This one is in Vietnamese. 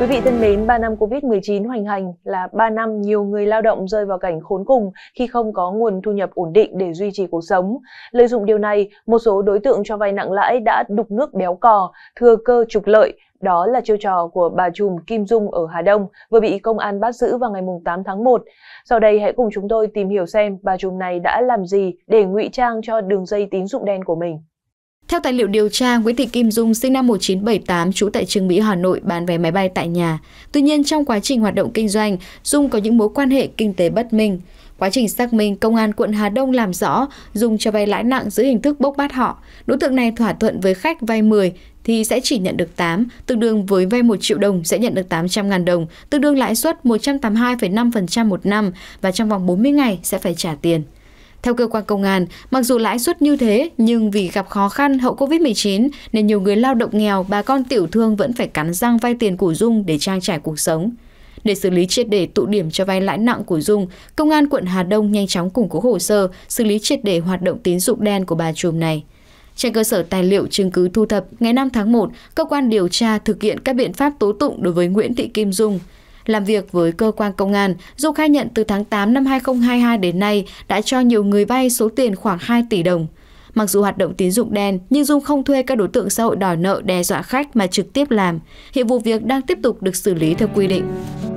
Quý vị thân mến, 3 năm Covid-19 hoành hành là 3 năm nhiều người lao động rơi vào cảnh khốn cùng khi không có nguồn thu nhập ổn định để duy trì cuộc sống. Lợi dụng điều này, một số đối tượng cho vay nặng lãi đã đục nước béo cò, thừa cơ trục lợi. Đó là chiêu trò của bà trùm Kim Dung ở Hà Đông, vừa bị công an bắt giữ vào ngày 8 tháng 1. Sau đây hãy cùng chúng tôi tìm hiểu xem bà trùm này đã làm gì để ngụy trang cho đường dây tín dụng đen của mình. Theo tài liệu điều tra, Nguyễn Thị Kim Dung sinh năm 1978 trú tại Trương Mỹ, Hà Nội bán vé máy bay tại nhà. Tuy nhiên, trong quá trình hoạt động kinh doanh, Dung có những mối quan hệ kinh tế bất minh. Quá trình xác minh, công an quận Hà Đông làm rõ Dung cho vay lãi nặng dưới hình thức bốc bắt họ. Đối tượng này thỏa thuận với khách vay 10 thì sẽ chỉ nhận được 8, tương đương với vay 1 triệu đồng sẽ nhận được 800 ngàn đồng, tương đương lãi suất 182,5% một năm và trong vòng 40 ngày sẽ phải trả tiền. Theo cơ quan công an, mặc dù lãi suất như thế nhưng vì gặp khó khăn hậu Covid-19 nên nhiều người lao động nghèo, bà con tiểu thương vẫn phải cắn răng vay tiền của Dung để trang trải cuộc sống. Để xử lý triệt để tụ điểm cho vay lãi nặng của Dung, Công an quận Hà Đông nhanh chóng củng cố hồ sơ, xử lý triệt để hoạt động tín dụng đen của bà trùm này. Trên cơ sở tài liệu chứng cứ thu thập, ngày 5 tháng 1, cơ quan điều tra thực hiện các biện pháp tố tụng đối với Nguyễn Thị Kim Dung. Làm việc với cơ quan công an, Du khai nhận từ tháng 8 năm 2022 đến nay đã cho nhiều người vay số tiền khoảng 2 tỷ đồng. Mặc dù hoạt động tín dụng đen, nhưng Dung không thuê các đối tượng xã hội đòi nợ đe dọa khách mà trực tiếp làm. Hiện vụ việc đang tiếp tục được xử lý theo quy định.